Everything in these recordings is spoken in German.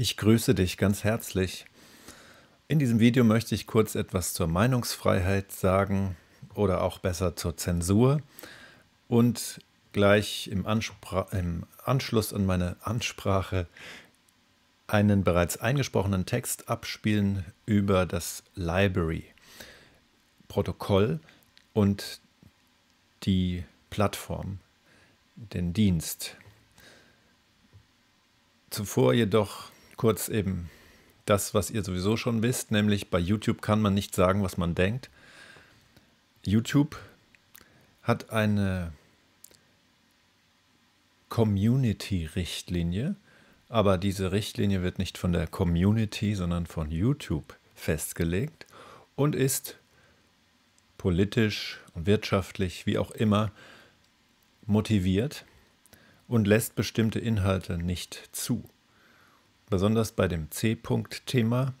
Ich grüße dich ganz herzlich. In diesem Video möchte ich kurz etwas zur Meinungsfreiheit sagen oder auch besser zur Zensur und gleich im, Anspr im Anschluss an meine Ansprache einen bereits eingesprochenen Text abspielen über das Library-Protokoll und die Plattform, den Dienst. Zuvor jedoch kurz eben das, was ihr sowieso schon wisst, nämlich bei YouTube kann man nicht sagen, was man denkt. YouTube hat eine Community-Richtlinie, aber diese Richtlinie wird nicht von der Community, sondern von YouTube festgelegt und ist politisch und wirtschaftlich, wie auch immer, motiviert und lässt bestimmte Inhalte nicht zu. Besonders bei dem C-Punkt-Thema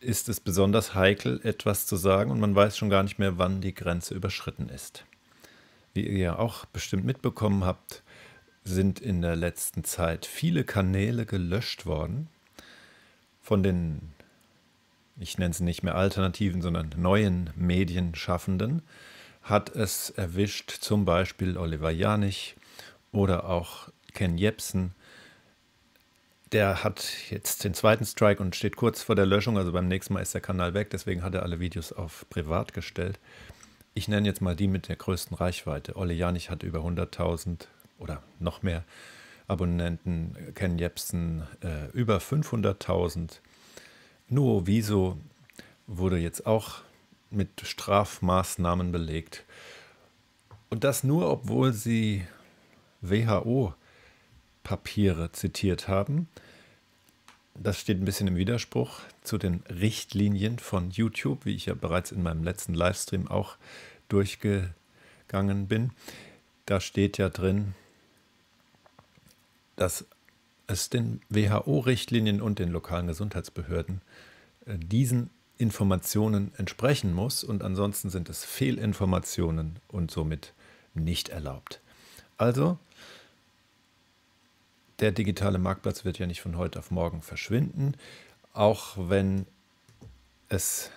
ist es besonders heikel, etwas zu sagen und man weiß schon gar nicht mehr, wann die Grenze überschritten ist. Wie ihr ja auch bestimmt mitbekommen habt, sind in der letzten Zeit viele Kanäle gelöscht worden von den, ich nenne sie nicht mehr alternativen, sondern neuen Medienschaffenden, hat es erwischt zum Beispiel Oliver Janich oder auch Ken Jepsen der hat jetzt den zweiten Strike und steht kurz vor der Löschung. Also beim nächsten Mal ist der Kanal weg. Deswegen hat er alle Videos auf privat gestellt. Ich nenne jetzt mal die mit der größten Reichweite. Olle Janich hat über 100.000 oder noch mehr Abonnenten. Ken Jebsen äh, über 500.000. Nuo Viso wurde jetzt auch mit Strafmaßnahmen belegt. Und das nur, obwohl sie WHO Papiere zitiert haben. Das steht ein bisschen im Widerspruch zu den Richtlinien von YouTube, wie ich ja bereits in meinem letzten Livestream auch durchgegangen bin. Da steht ja drin, dass es den WHO-Richtlinien und den lokalen Gesundheitsbehörden äh, diesen Informationen entsprechen muss und ansonsten sind es Fehlinformationen und somit nicht erlaubt. Also der digitale Marktplatz wird ja nicht von heute auf morgen verschwinden, auch wenn es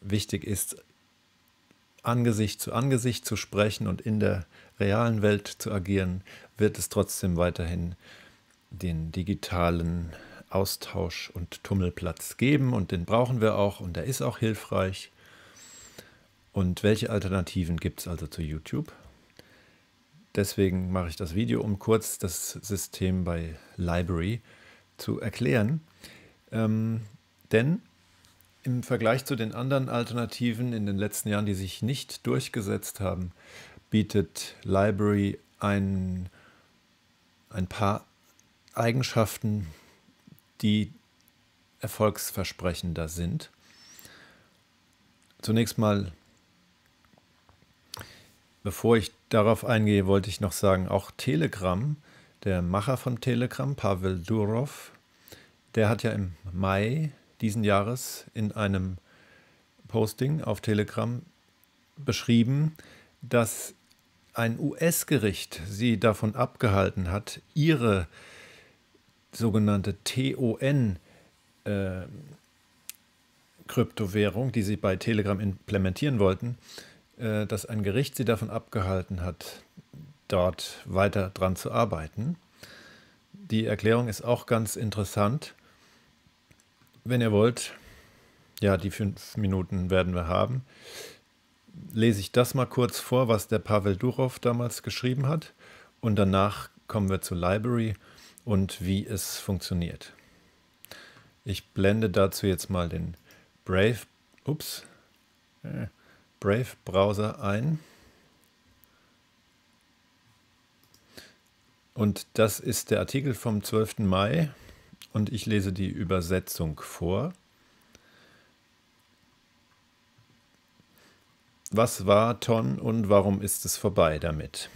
wichtig ist, Angesicht zu Angesicht zu sprechen und in der realen Welt zu agieren, wird es trotzdem weiterhin den digitalen Austausch und Tummelplatz geben und den brauchen wir auch und der ist auch hilfreich. Und welche Alternativen gibt es also zu YouTube? Deswegen mache ich das Video, um kurz das System bei Library zu erklären. Ähm, denn im Vergleich zu den anderen Alternativen in den letzten Jahren, die sich nicht durchgesetzt haben, bietet Library ein, ein paar Eigenschaften, die erfolgsversprechender sind. Zunächst mal Bevor ich darauf eingehe, wollte ich noch sagen, auch Telegram, der Macher von Telegram, Pavel Durov, der hat ja im Mai diesen Jahres in einem Posting auf Telegram beschrieben, dass ein US-Gericht sie davon abgehalten hat, ihre sogenannte TON äh, Kryptowährung, die sie bei Telegram implementieren wollten, äh, äh, dass ein Gericht sie davon abgehalten hat, dort weiter dran zu arbeiten. Die Erklärung ist auch ganz interessant. Wenn ihr wollt, ja, die fünf Minuten werden wir haben, lese ich das mal kurz vor, was der Pavel Durov damals geschrieben hat. Und danach kommen wir zur Library und wie es funktioniert. Ich blende dazu jetzt mal den Brave, ups, äh, Brave-Browser ein. Und das ist der Artikel vom 12. Mai und ich lese die Übersetzung vor. Was war Ton und warum ist es vorbei damit?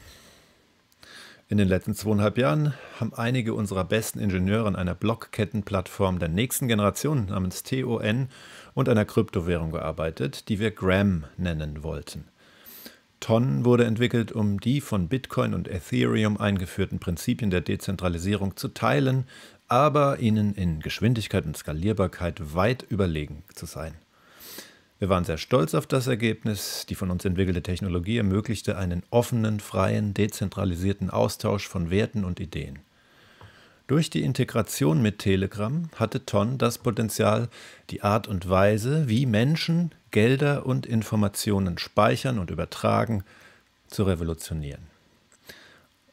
In den letzten zweieinhalb Jahren haben einige unserer besten Ingenieure an einer Blockkettenplattform der nächsten Generation namens TON und einer Kryptowährung gearbeitet, die wir Gram nennen wollten. TON wurde entwickelt, um die von Bitcoin und Ethereum eingeführten Prinzipien der Dezentralisierung zu teilen, aber ihnen in Geschwindigkeit und Skalierbarkeit weit überlegen zu sein. Wir waren sehr stolz auf das Ergebnis. Die von uns entwickelte Technologie ermöglichte einen offenen, freien, dezentralisierten Austausch von Werten und Ideen. Durch die Integration mit Telegram hatte Ton das Potenzial, die Art und Weise, wie Menschen Gelder und Informationen speichern und übertragen, zu revolutionieren.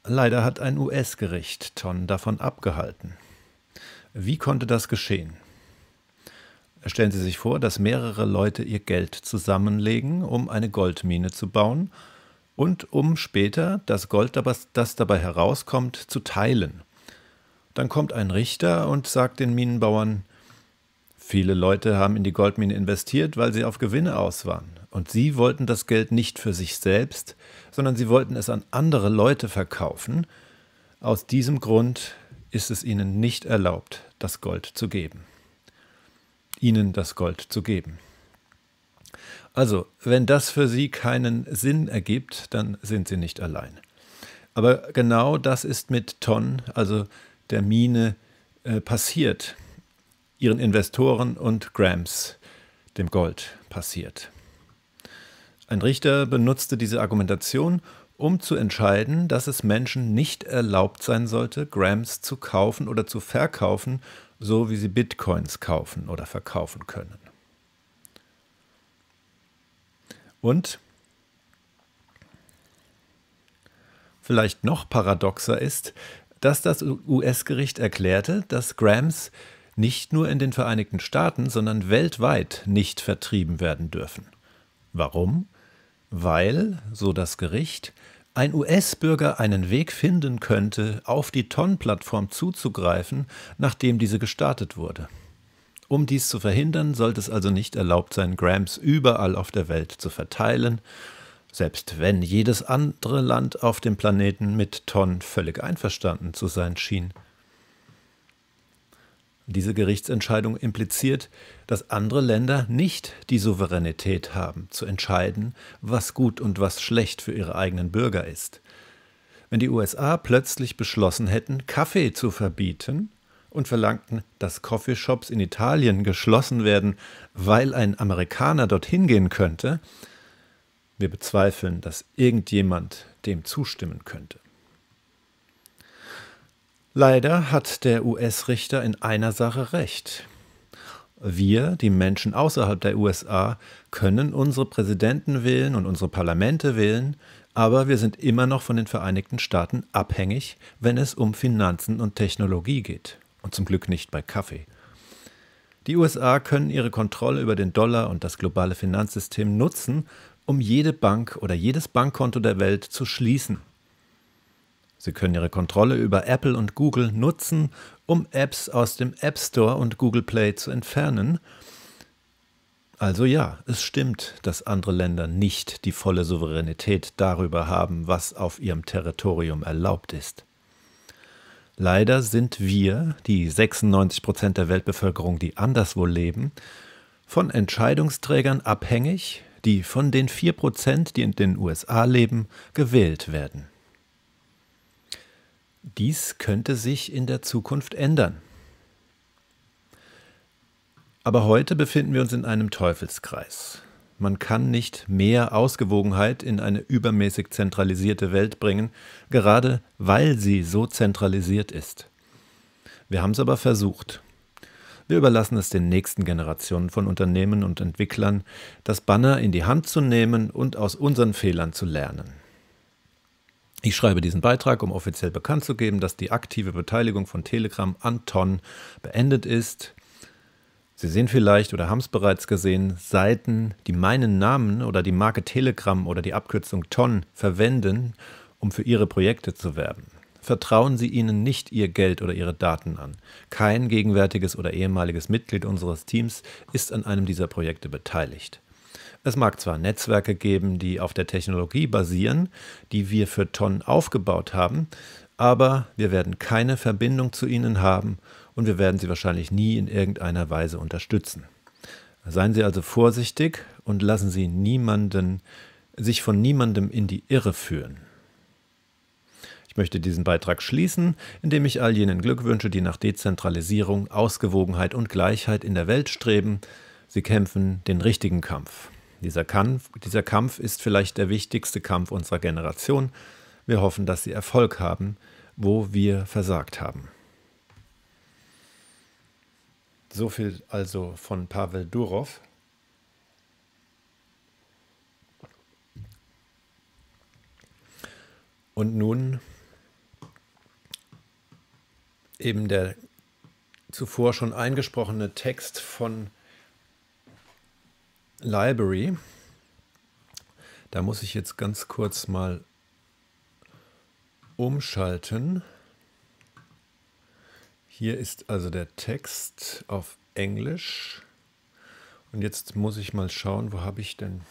Leider hat ein US-Gericht Ton davon abgehalten. Wie konnte das geschehen? Stellen Sie sich vor, dass mehrere Leute ihr Geld zusammenlegen, um eine Goldmine zu bauen und um später das Gold, das dabei herauskommt, zu teilen. Dann kommt ein Richter und sagt den Minenbauern, viele Leute haben in die Goldmine investiert, weil sie auf Gewinne aus waren. Und sie wollten das Geld nicht für sich selbst, sondern sie wollten es an andere Leute verkaufen. Aus diesem Grund ist es ihnen nicht erlaubt, das Gold zu geben ihnen das Gold zu geben. Also, wenn das für sie keinen Sinn ergibt, dann sind sie nicht allein. Aber genau das ist mit Ton, also der Mine, äh, passiert, ihren Investoren und Grams, dem Gold, passiert. Ein Richter benutzte diese Argumentation, um zu entscheiden, dass es Menschen nicht erlaubt sein sollte, Grams zu kaufen oder zu verkaufen, so wie sie Bitcoins kaufen oder verkaufen können. Und vielleicht noch paradoxer ist, dass das US-Gericht erklärte, dass Grams nicht nur in den Vereinigten Staaten, sondern weltweit nicht vertrieben werden dürfen. Warum? Weil, so das Gericht, ein US-Bürger einen Weg finden könnte, auf die TON-Plattform zuzugreifen, nachdem diese gestartet wurde. Um dies zu verhindern, sollte es also nicht erlaubt sein, Grams überall auf der Welt zu verteilen, selbst wenn jedes andere Land auf dem Planeten mit Ton völlig einverstanden zu sein schien. Diese Gerichtsentscheidung impliziert, dass andere Länder nicht die Souveränität haben, zu entscheiden, was gut und was schlecht für ihre eigenen Bürger ist. Wenn die USA plötzlich beschlossen hätten, Kaffee zu verbieten und verlangten, dass Coffeeshops in Italien geschlossen werden, weil ein Amerikaner dorthin gehen könnte, wir bezweifeln, dass irgendjemand dem zustimmen könnte. Leider hat der US-Richter in einer Sache recht. Wir, die Menschen außerhalb der USA, können unsere Präsidenten wählen und unsere Parlamente wählen, aber wir sind immer noch von den Vereinigten Staaten abhängig, wenn es um Finanzen und Technologie geht. Und zum Glück nicht bei Kaffee. Die USA können ihre Kontrolle über den Dollar und das globale Finanzsystem nutzen, um jede Bank oder jedes Bankkonto der Welt zu schließen Sie können Ihre Kontrolle über Apple und Google nutzen, um Apps aus dem App Store und Google Play zu entfernen. Also ja, es stimmt, dass andere Länder nicht die volle Souveränität darüber haben, was auf ihrem Territorium erlaubt ist. Leider sind wir, die 96 Prozent der Weltbevölkerung, die anderswo leben, von Entscheidungsträgern abhängig, die von den 4 Prozent, die in den USA leben, gewählt werden. Dies könnte sich in der Zukunft ändern. Aber heute befinden wir uns in einem Teufelskreis. Man kann nicht mehr Ausgewogenheit in eine übermäßig zentralisierte Welt bringen, gerade weil sie so zentralisiert ist. Wir haben es aber versucht. Wir überlassen es den nächsten Generationen von Unternehmen und Entwicklern, das Banner in die Hand zu nehmen und aus unseren Fehlern zu lernen. Ich schreibe diesen Beitrag, um offiziell bekannt zu geben, dass die aktive Beteiligung von Telegram an Ton beendet ist. Sie sehen vielleicht oder haben es bereits gesehen, Seiten, die meinen Namen oder die Marke Telegram oder die Abkürzung Ton verwenden, um für ihre Projekte zu werben. Vertrauen Sie ihnen nicht Ihr Geld oder Ihre Daten an. Kein gegenwärtiges oder ehemaliges Mitglied unseres Teams ist an einem dieser Projekte beteiligt. Es mag zwar Netzwerke geben, die auf der Technologie basieren, die wir für Tonnen aufgebaut haben, aber wir werden keine Verbindung zu ihnen haben und wir werden sie wahrscheinlich nie in irgendeiner Weise unterstützen. Seien Sie also vorsichtig und lassen Sie niemanden, sich von niemandem in die Irre führen. Ich möchte diesen Beitrag schließen, indem ich all jenen Glück wünsche, die nach Dezentralisierung, Ausgewogenheit und Gleichheit in der Welt streben. Sie kämpfen den richtigen Kampf. Dieser Kampf, dieser Kampf ist vielleicht der wichtigste Kampf unserer Generation. Wir hoffen, dass sie Erfolg haben, wo wir versagt haben. So viel also von Pavel Durov. Und nun eben der zuvor schon eingesprochene Text von Library. Da muss ich jetzt ganz kurz mal umschalten. Hier ist also der Text auf Englisch. Und jetzt muss ich mal schauen, wo habe ich denn...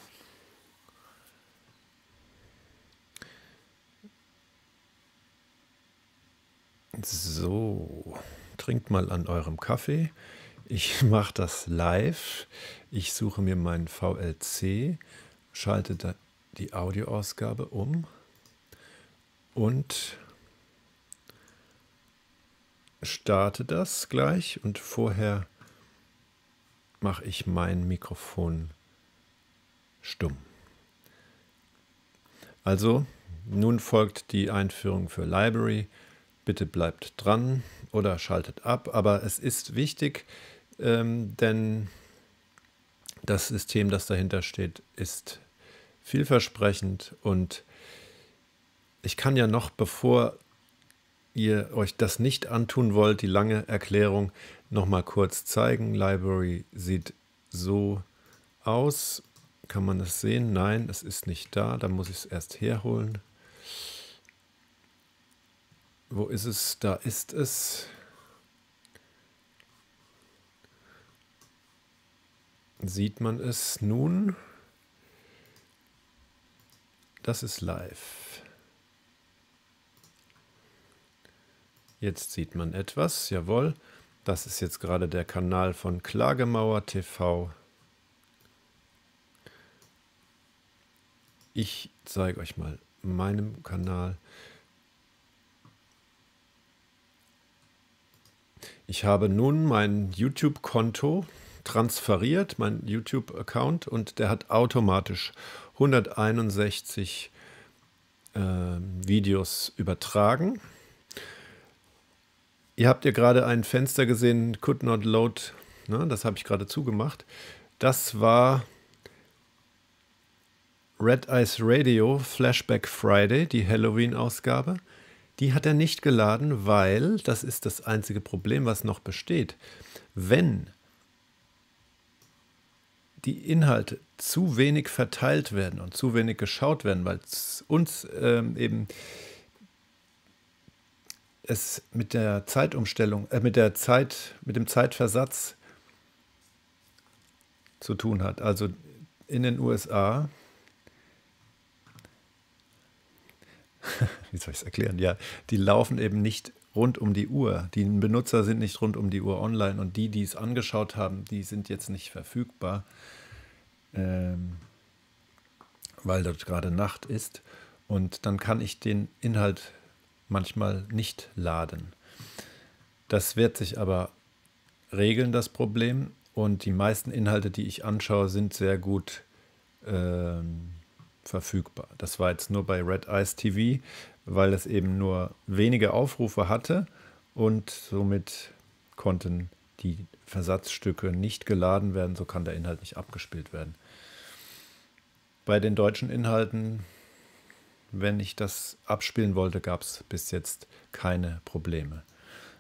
So, trinkt mal an eurem Kaffee. Ich mache das live. Ich suche mir meinen VLC, schalte die Audioausgabe um und starte das gleich. Und vorher mache ich mein Mikrofon stumm. Also, nun folgt die Einführung für Library. Bitte bleibt dran oder schaltet ab, aber es ist wichtig, ähm, denn das System, das dahinter steht, ist vielversprechend und ich kann ja noch, bevor ihr euch das nicht antun wollt, die lange Erklärung noch mal kurz zeigen. Library sieht so aus. Kann man das sehen? Nein, es ist nicht da. Da muss ich es erst herholen. Wo ist es? Da ist es. sieht man es nun. Das ist live. Jetzt sieht man etwas, jawohl. Das ist jetzt gerade der Kanal von Klagemauer TV. Ich zeige euch mal meinem Kanal. Ich habe nun mein YouTube-Konto transferiert, mein YouTube-Account, und der hat automatisch 161 äh, Videos übertragen. Ihr habt ja gerade ein Fenster gesehen, could not load, ne, das habe ich gerade zugemacht. Das war Red Eyes Radio Flashback Friday, die Halloween-Ausgabe. Die hat er nicht geladen, weil, das ist das einzige Problem, was noch besteht, wenn die Inhalte zu wenig verteilt werden und zu wenig geschaut werden, weil uns ähm, eben es mit der Zeitumstellung, äh, mit der Zeit, mit dem Zeitversatz zu tun hat. Also in den USA, wie soll ich es erklären? Ja, die laufen eben nicht rund um die Uhr. Die Benutzer sind nicht rund um die Uhr online und die, die es angeschaut haben, die sind jetzt nicht verfügbar, ähm, weil dort gerade Nacht ist. Und dann kann ich den Inhalt manchmal nicht laden. Das wird sich aber regeln, das Problem. Und die meisten Inhalte, die ich anschaue, sind sehr gut ähm, verfügbar. Das war jetzt nur bei Red Eyes TV weil es eben nur wenige Aufrufe hatte und somit konnten die Versatzstücke nicht geladen werden, so kann der Inhalt nicht abgespielt werden. Bei den deutschen Inhalten, wenn ich das abspielen wollte, gab es bis jetzt keine Probleme.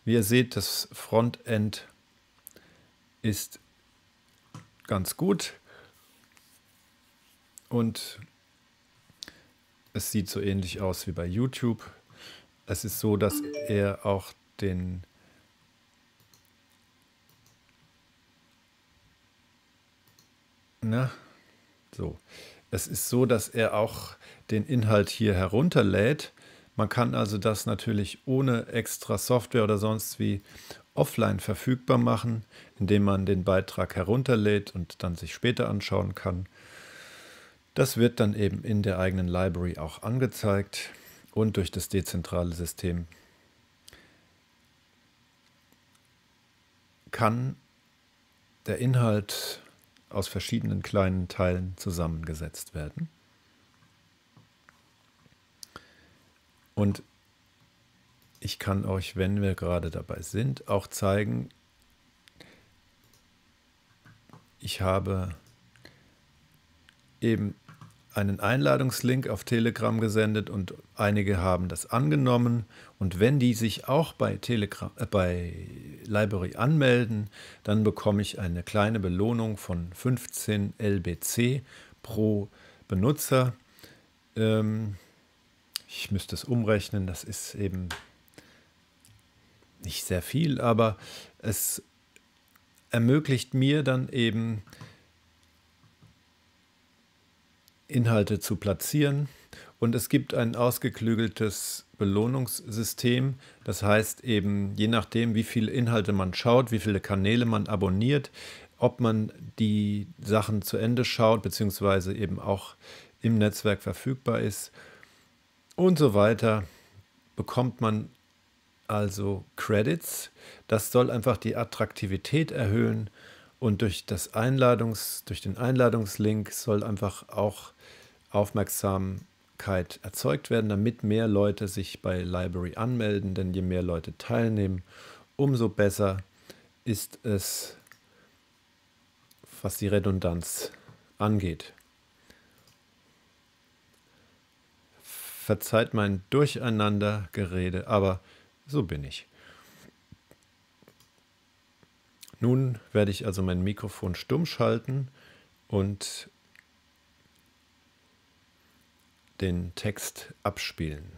Wie ihr seht, das Frontend ist ganz gut und es sieht so ähnlich aus wie bei YouTube. Es ist so, dass er auch den Na, so. Es ist so, dass er auch den Inhalt hier herunterlädt. Man kann also das natürlich ohne extra Software oder sonst wie offline verfügbar machen, indem man den Beitrag herunterlädt und dann sich später anschauen kann. Das wird dann eben in der eigenen Library auch angezeigt und durch das dezentrale System kann der Inhalt aus verschiedenen kleinen Teilen zusammengesetzt werden. Und ich kann euch, wenn wir gerade dabei sind, auch zeigen, ich habe eben einen Einladungslink auf Telegram gesendet und einige haben das angenommen. Und wenn die sich auch bei, Telegram, äh, bei Library anmelden, dann bekomme ich eine kleine Belohnung von 15 LBC pro Benutzer. Ähm, ich müsste es umrechnen, das ist eben nicht sehr viel, aber es ermöglicht mir dann eben Inhalte zu platzieren. Und es gibt ein ausgeklügeltes Belohnungssystem. Das heißt eben, je nachdem, wie viele Inhalte man schaut, wie viele Kanäle man abonniert, ob man die Sachen zu Ende schaut, beziehungsweise eben auch im Netzwerk verfügbar ist und so weiter, bekommt man also Credits. Das soll einfach die Attraktivität erhöhen und durch, das Einladungs, durch den Einladungslink soll einfach auch Aufmerksamkeit erzeugt werden, damit mehr Leute sich bei Library anmelden. Denn je mehr Leute teilnehmen, umso besser ist es, was die Redundanz angeht. Verzeiht mein Durcheinandergerede, aber so bin ich. Nun werde ich also mein Mikrofon stumm schalten und den Text abspielen.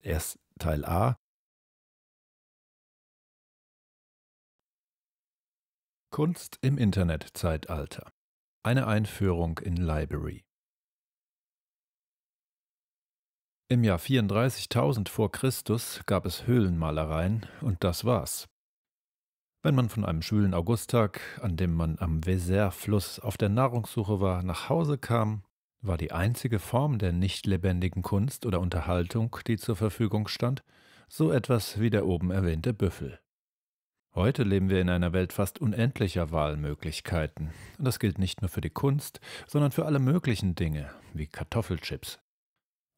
Erst Teil A. Kunst im Internetzeitalter. Eine Einführung in Library. Im Jahr 34.000 vor Christus gab es Höhlenmalereien und das war's. Wenn man von einem schwülen Augusttag, an dem man am Weserfluss auf der Nahrungssuche war, nach Hause kam, war die einzige Form der nicht lebendigen Kunst oder Unterhaltung, die zur Verfügung stand, so etwas wie der oben erwähnte Büffel. Heute leben wir in einer Welt fast unendlicher Wahlmöglichkeiten. Und das gilt nicht nur für die Kunst, sondern für alle möglichen Dinge, wie Kartoffelchips,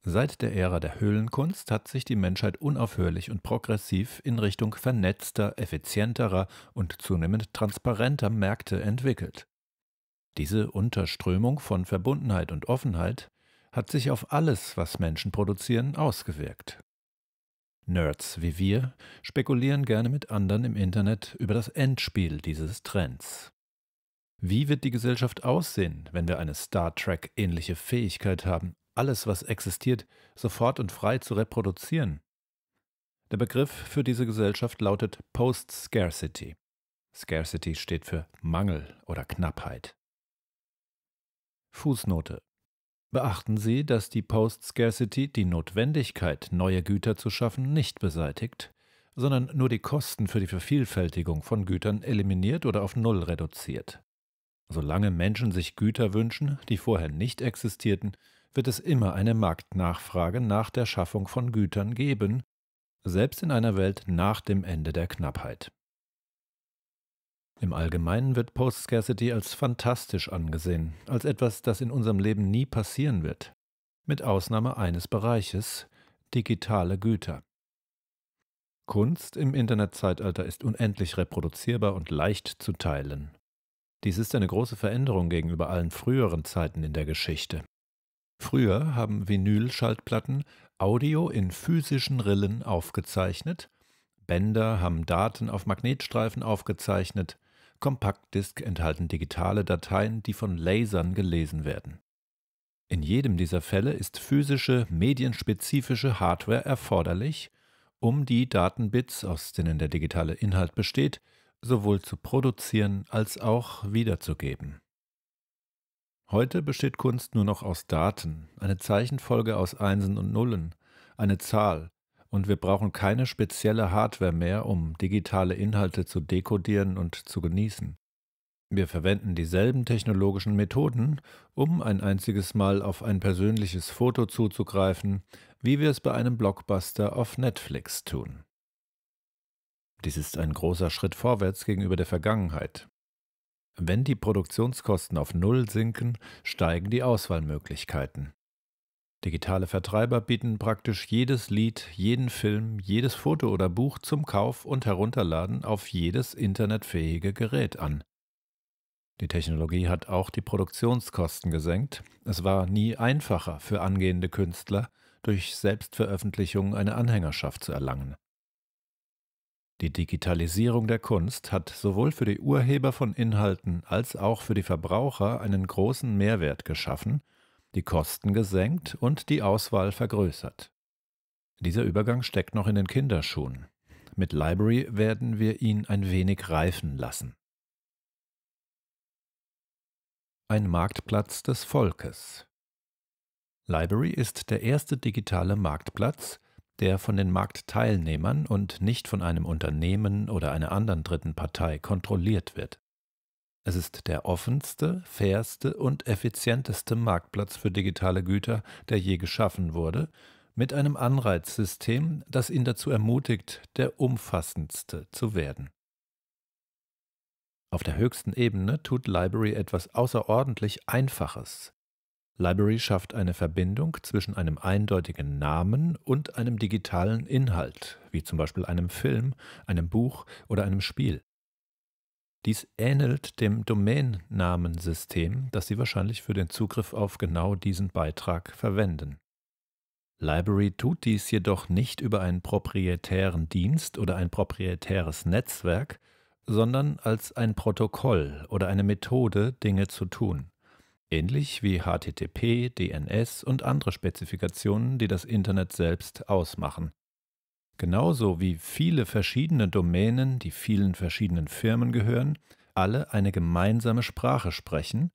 Seit der Ära der Höhlenkunst hat sich die Menschheit unaufhörlich und progressiv in Richtung vernetzter, effizienterer und zunehmend transparenter Märkte entwickelt. Diese Unterströmung von Verbundenheit und Offenheit hat sich auf alles, was Menschen produzieren, ausgewirkt. Nerds wie wir spekulieren gerne mit anderen im Internet über das Endspiel dieses Trends. Wie wird die Gesellschaft aussehen, wenn wir eine Star Trek-ähnliche Fähigkeit haben, alles, was existiert, sofort und frei zu reproduzieren. Der Begriff für diese Gesellschaft lautet Post-Scarcity. Scarcity steht für Mangel oder Knappheit. Fußnote. Beachten Sie, dass die Post-Scarcity die Notwendigkeit, neue Güter zu schaffen, nicht beseitigt, sondern nur die Kosten für die Vervielfältigung von Gütern eliminiert oder auf Null reduziert. Solange Menschen sich Güter wünschen, die vorher nicht existierten, wird es immer eine Marktnachfrage nach der Schaffung von Gütern geben, selbst in einer Welt nach dem Ende der Knappheit. Im Allgemeinen wird Post-Scarcity als fantastisch angesehen, als etwas, das in unserem Leben nie passieren wird, mit Ausnahme eines Bereiches, digitale Güter. Kunst im Internetzeitalter ist unendlich reproduzierbar und leicht zu teilen. Dies ist eine große Veränderung gegenüber allen früheren Zeiten in der Geschichte. Früher haben Vinyl-Schallplatten Audio in physischen Rillen aufgezeichnet, Bänder haben Daten auf Magnetstreifen aufgezeichnet, compact enthalten digitale Dateien, die von Lasern gelesen werden. In jedem dieser Fälle ist physische, medienspezifische Hardware erforderlich, um die Datenbits, aus denen der digitale Inhalt besteht, sowohl zu produzieren als auch wiederzugeben. Heute besteht Kunst nur noch aus Daten, eine Zeichenfolge aus Einsen und Nullen, eine Zahl, und wir brauchen keine spezielle Hardware mehr, um digitale Inhalte zu dekodieren und zu genießen. Wir verwenden dieselben technologischen Methoden, um ein einziges Mal auf ein persönliches Foto zuzugreifen, wie wir es bei einem Blockbuster auf Netflix tun. Dies ist ein großer Schritt vorwärts gegenüber der Vergangenheit, wenn die Produktionskosten auf Null sinken, steigen die Auswahlmöglichkeiten. Digitale Vertreiber bieten praktisch jedes Lied, jeden Film, jedes Foto oder Buch zum Kauf und Herunterladen auf jedes internetfähige Gerät an. Die Technologie hat auch die Produktionskosten gesenkt. Es war nie einfacher für angehende Künstler, durch Selbstveröffentlichungen eine Anhängerschaft zu erlangen. Die Digitalisierung der Kunst hat sowohl für die Urheber von Inhalten als auch für die Verbraucher einen großen Mehrwert geschaffen, die Kosten gesenkt und die Auswahl vergrößert. Dieser Übergang steckt noch in den Kinderschuhen. Mit Library werden wir ihn ein wenig reifen lassen. Ein Marktplatz des Volkes. Library ist der erste digitale Marktplatz, der von den Marktteilnehmern und nicht von einem Unternehmen oder einer anderen dritten Partei kontrolliert wird. Es ist der offenste, fairste und effizienteste Marktplatz für digitale Güter, der je geschaffen wurde, mit einem Anreizsystem, das ihn dazu ermutigt, der umfassendste zu werden. Auf der höchsten Ebene tut Library etwas außerordentlich Einfaches, Library schafft eine Verbindung zwischen einem eindeutigen Namen und einem digitalen Inhalt, wie zum Beispiel einem Film, einem Buch oder einem Spiel. Dies ähnelt dem Domainnamensystem, das Sie wahrscheinlich für den Zugriff auf genau diesen Beitrag verwenden. Library tut dies jedoch nicht über einen proprietären Dienst oder ein proprietäres Netzwerk, sondern als ein Protokoll oder eine Methode, Dinge zu tun ähnlich wie HTTP, DNS und andere Spezifikationen, die das Internet selbst ausmachen. Genauso wie viele verschiedene Domänen, die vielen verschiedenen Firmen gehören, alle eine gemeinsame Sprache sprechen,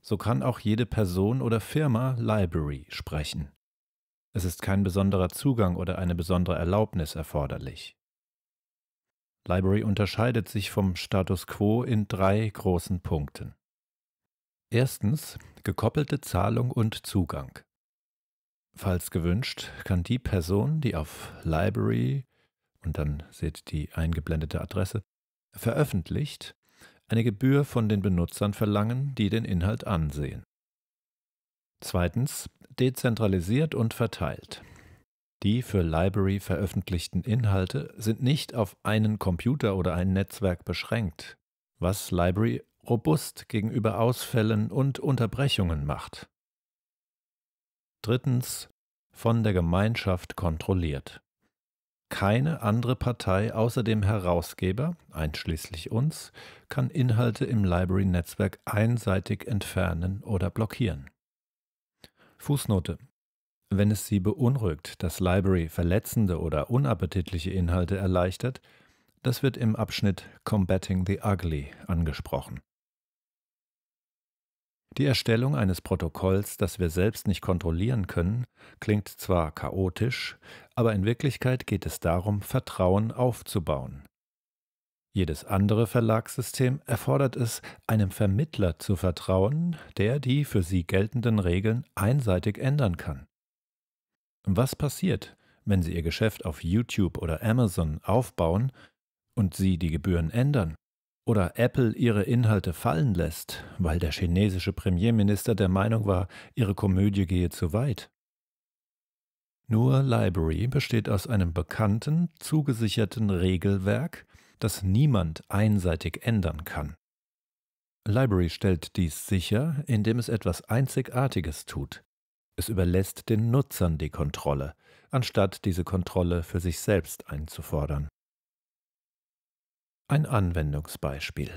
so kann auch jede Person oder Firma Library sprechen. Es ist kein besonderer Zugang oder eine besondere Erlaubnis erforderlich. Library unterscheidet sich vom Status quo in drei großen Punkten. Erstens gekoppelte Zahlung und Zugang. Falls gewünscht, kann die Person, die auf Library und dann seht die eingeblendete Adresse veröffentlicht, eine Gebühr von den Benutzern verlangen, die den Inhalt ansehen. Zweitens dezentralisiert und verteilt. Die für Library veröffentlichten Inhalte sind nicht auf einen Computer oder ein Netzwerk beschränkt, was Library robust gegenüber Ausfällen und Unterbrechungen macht. Drittens. Von der Gemeinschaft kontrolliert. Keine andere Partei außer dem Herausgeber, einschließlich uns, kann Inhalte im Library-Netzwerk einseitig entfernen oder blockieren. Fußnote. Wenn es Sie beunruhigt, dass Library verletzende oder unappetitliche Inhalte erleichtert, das wird im Abschnitt Combating the Ugly angesprochen. Die Erstellung eines Protokolls, das wir selbst nicht kontrollieren können, klingt zwar chaotisch, aber in Wirklichkeit geht es darum, Vertrauen aufzubauen. Jedes andere Verlagssystem erfordert es, einem Vermittler zu vertrauen, der die für sie geltenden Regeln einseitig ändern kann. Was passiert, wenn Sie Ihr Geschäft auf YouTube oder Amazon aufbauen und Sie die Gebühren ändern? oder Apple ihre Inhalte fallen lässt, weil der chinesische Premierminister der Meinung war, ihre Komödie gehe zu weit. Nur Library besteht aus einem bekannten, zugesicherten Regelwerk, das niemand einseitig ändern kann. Library stellt dies sicher, indem es etwas Einzigartiges tut. Es überlässt den Nutzern die Kontrolle, anstatt diese Kontrolle für sich selbst einzufordern. Ein Anwendungsbeispiel.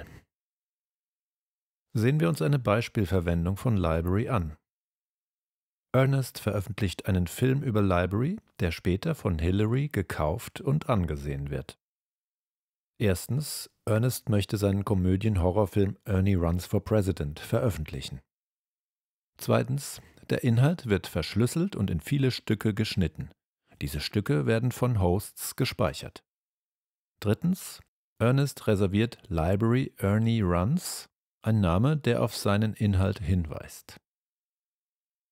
Sehen wir uns eine Beispielverwendung von Library an. Ernest veröffentlicht einen Film über Library, der später von Hillary gekauft und angesehen wird. Erstens, Ernest möchte seinen Komödien-Horrorfilm Ernie Runs for President veröffentlichen. Zweitens, der Inhalt wird verschlüsselt und in viele Stücke geschnitten. Diese Stücke werden von Hosts gespeichert. Drittens, Ernest reserviert Library Ernie Runs, ein Name, der auf seinen Inhalt hinweist.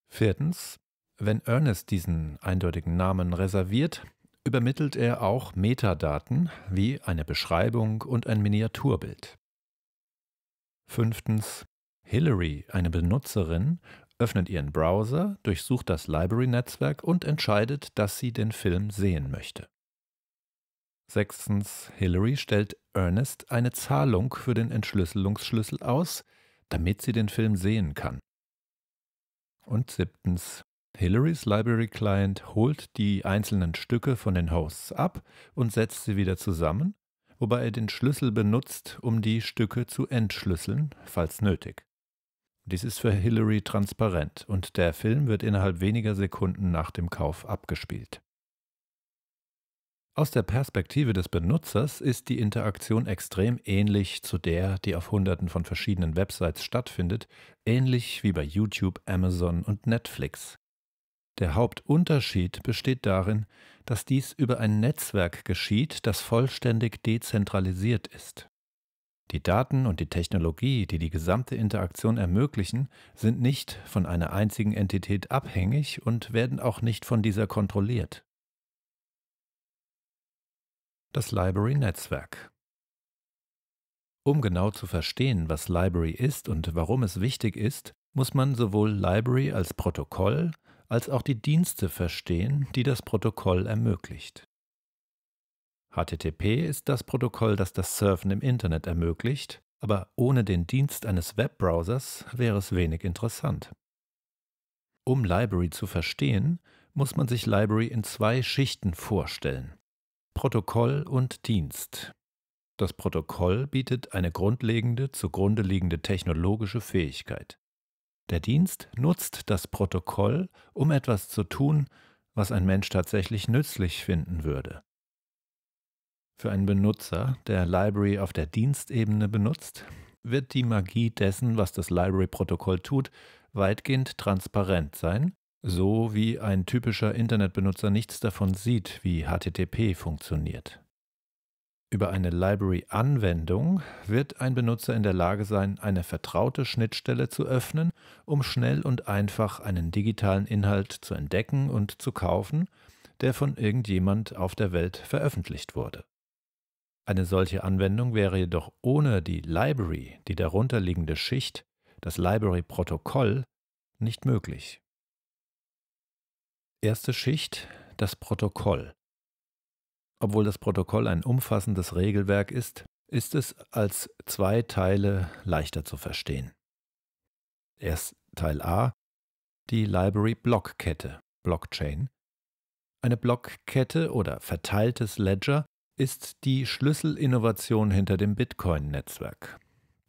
Viertens, wenn Ernest diesen eindeutigen Namen reserviert, übermittelt er auch Metadaten wie eine Beschreibung und ein Miniaturbild. Fünftens, Hillary, eine Benutzerin, öffnet ihren Browser, durchsucht das Library-Netzwerk und entscheidet, dass sie den Film sehen möchte. Sechstens, Hillary stellt Ernest eine Zahlung für den Entschlüsselungsschlüssel aus, damit sie den Film sehen kann. Und siebtens, Hillarys Library Client holt die einzelnen Stücke von den Hosts ab und setzt sie wieder zusammen, wobei er den Schlüssel benutzt, um die Stücke zu entschlüsseln, falls nötig. Dies ist für Hillary transparent und der Film wird innerhalb weniger Sekunden nach dem Kauf abgespielt. Aus der Perspektive des Benutzers ist die Interaktion extrem ähnlich zu der, die auf Hunderten von verschiedenen Websites stattfindet, ähnlich wie bei YouTube, Amazon und Netflix. Der Hauptunterschied besteht darin, dass dies über ein Netzwerk geschieht, das vollständig dezentralisiert ist. Die Daten und die Technologie, die die gesamte Interaktion ermöglichen, sind nicht von einer einzigen Entität abhängig und werden auch nicht von dieser kontrolliert. Das Library-Netzwerk. Um genau zu verstehen, was Library ist und warum es wichtig ist, muss man sowohl Library als Protokoll als auch die Dienste verstehen, die das Protokoll ermöglicht. HTTP ist das Protokoll, das das Surfen im Internet ermöglicht, aber ohne den Dienst eines Webbrowsers wäre es wenig interessant. Um Library zu verstehen, muss man sich Library in zwei Schichten vorstellen. Protokoll und Dienst. Das Protokoll bietet eine grundlegende, zugrunde liegende technologische Fähigkeit. Der Dienst nutzt das Protokoll, um etwas zu tun, was ein Mensch tatsächlich nützlich finden würde. Für einen Benutzer, der Library auf der Dienstebene benutzt, wird die Magie dessen, was das Library-Protokoll tut, weitgehend transparent sein so wie ein typischer Internetbenutzer nichts davon sieht, wie HTTP funktioniert. Über eine Library-Anwendung wird ein Benutzer in der Lage sein, eine vertraute Schnittstelle zu öffnen, um schnell und einfach einen digitalen Inhalt zu entdecken und zu kaufen, der von irgendjemand auf der Welt veröffentlicht wurde. Eine solche Anwendung wäre jedoch ohne die Library, die darunterliegende Schicht, das Library-Protokoll, nicht möglich. Erste Schicht, das Protokoll. Obwohl das Protokoll ein umfassendes Regelwerk ist, ist es als zwei Teile leichter zu verstehen. Erst Teil A, die Library Blockkette, Blockchain. Eine Blockkette oder verteiltes Ledger ist die Schlüsselinnovation hinter dem Bitcoin-Netzwerk.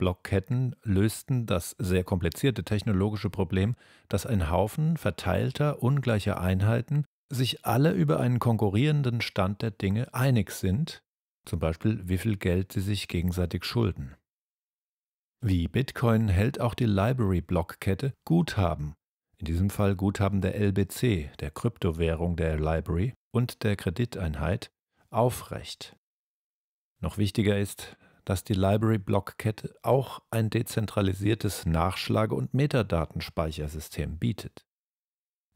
Blockketten lösten das sehr komplizierte technologische Problem, dass ein Haufen verteilter, ungleicher Einheiten sich alle über einen konkurrierenden Stand der Dinge einig sind, zum Beispiel wie viel Geld sie sich gegenseitig schulden. Wie Bitcoin hält auch die Library-Blockkette Guthaben, in diesem Fall Guthaben der LBC, der Kryptowährung der Library und der Krediteinheit, aufrecht. Noch wichtiger ist, dass die Library-Blockkette auch ein dezentralisiertes Nachschlage- und Metadatenspeichersystem bietet.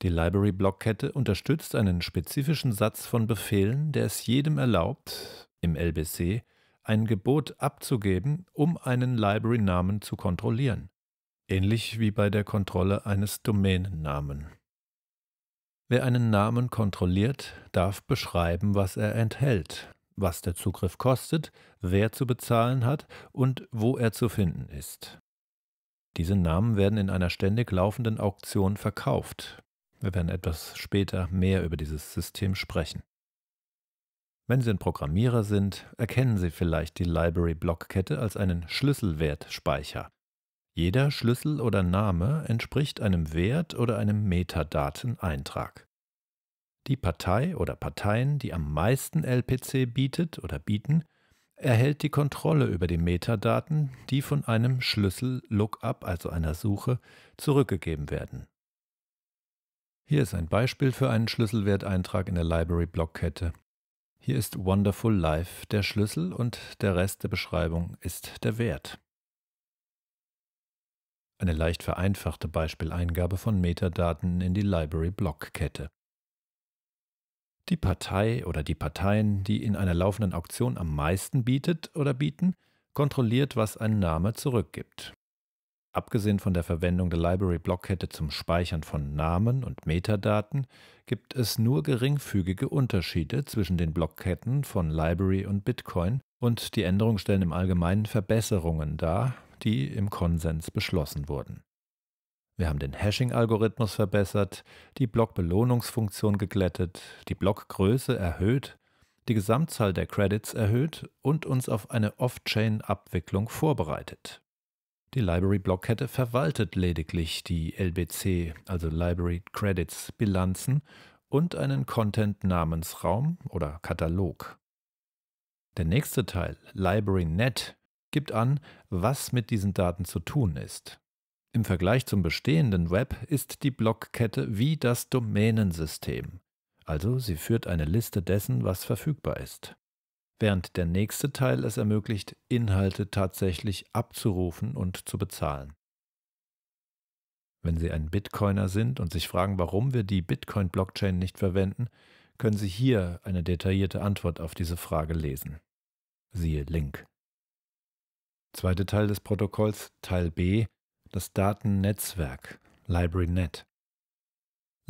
Die Library-Blockkette unterstützt einen spezifischen Satz von Befehlen, der es jedem erlaubt, im LBC, ein Gebot abzugeben, um einen Library-Namen zu kontrollieren. Ähnlich wie bei der Kontrolle eines Domänennamen. Wer einen Namen kontrolliert, darf beschreiben, was er enthält, was der Zugriff kostet, wer zu bezahlen hat und wo er zu finden ist. Diese Namen werden in einer ständig laufenden Auktion verkauft. Wir werden etwas später mehr über dieses System sprechen. Wenn Sie ein Programmierer sind, erkennen Sie vielleicht die Library-Blockkette als einen Schlüsselwertspeicher. Jeder Schlüssel oder Name entspricht einem Wert oder einem Metadateneintrag. Die Partei oder Parteien, die am meisten LPC bietet oder bieten, erhält die Kontrolle über die Metadaten, die von einem Schlüssel-Lookup, also einer Suche, zurückgegeben werden. Hier ist ein Beispiel für einen Schlüsselwerteintrag in der Library-Blockkette. Hier ist Wonderful Life der Schlüssel und der Rest der Beschreibung ist der Wert. Eine leicht vereinfachte Beispieleingabe von Metadaten in die Library-Blockkette die Partei oder die Parteien, die in einer laufenden Auktion am meisten bietet oder bieten, kontrolliert, was ein Name zurückgibt. Abgesehen von der Verwendung der Library-Blockkette zum Speichern von Namen und Metadaten gibt es nur geringfügige Unterschiede zwischen den Blockketten von Library und Bitcoin und die Änderungen stellen im Allgemeinen Verbesserungen dar, die im Konsens beschlossen wurden. Wir haben den Hashing-Algorithmus verbessert, die Block-Belohnungsfunktion geglättet, die Blockgröße erhöht, die Gesamtzahl der Credits erhöht und uns auf eine Off-Chain-Abwicklung vorbereitet. Die Library-Blockkette verwaltet lediglich die LBC, also Library Credits, Bilanzen und einen Content-Namensraum oder Katalog. Der nächste Teil, Library Net, gibt an, was mit diesen Daten zu tun ist. Im Vergleich zum bestehenden Web ist die Blockkette wie das Domänensystem, also sie führt eine Liste dessen, was verfügbar ist. Während der nächste Teil es ermöglicht, Inhalte tatsächlich abzurufen und zu bezahlen. Wenn Sie ein Bitcoiner sind und sich fragen, warum wir die Bitcoin-Blockchain nicht verwenden, können Sie hier eine detaillierte Antwort auf diese Frage lesen. Siehe Link. Zweiter Teil des Protokolls, Teil B, das Datennetzwerk LibraryNet.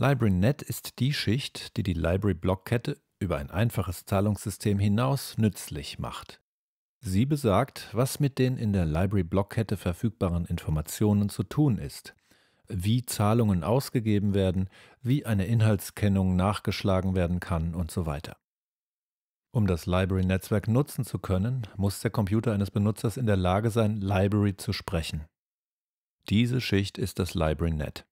LibraryNet ist die Schicht, die die Library-Blockkette über ein einfaches Zahlungssystem hinaus nützlich macht. Sie besagt, was mit den in der Library-Blockkette verfügbaren Informationen zu tun ist, wie Zahlungen ausgegeben werden, wie eine Inhaltskennung nachgeschlagen werden kann und so weiter. Um das Library-Netzwerk nutzen zu können, muss der Computer eines Benutzers in der Lage sein, Library zu sprechen. Diese Schicht ist das LibraryNet.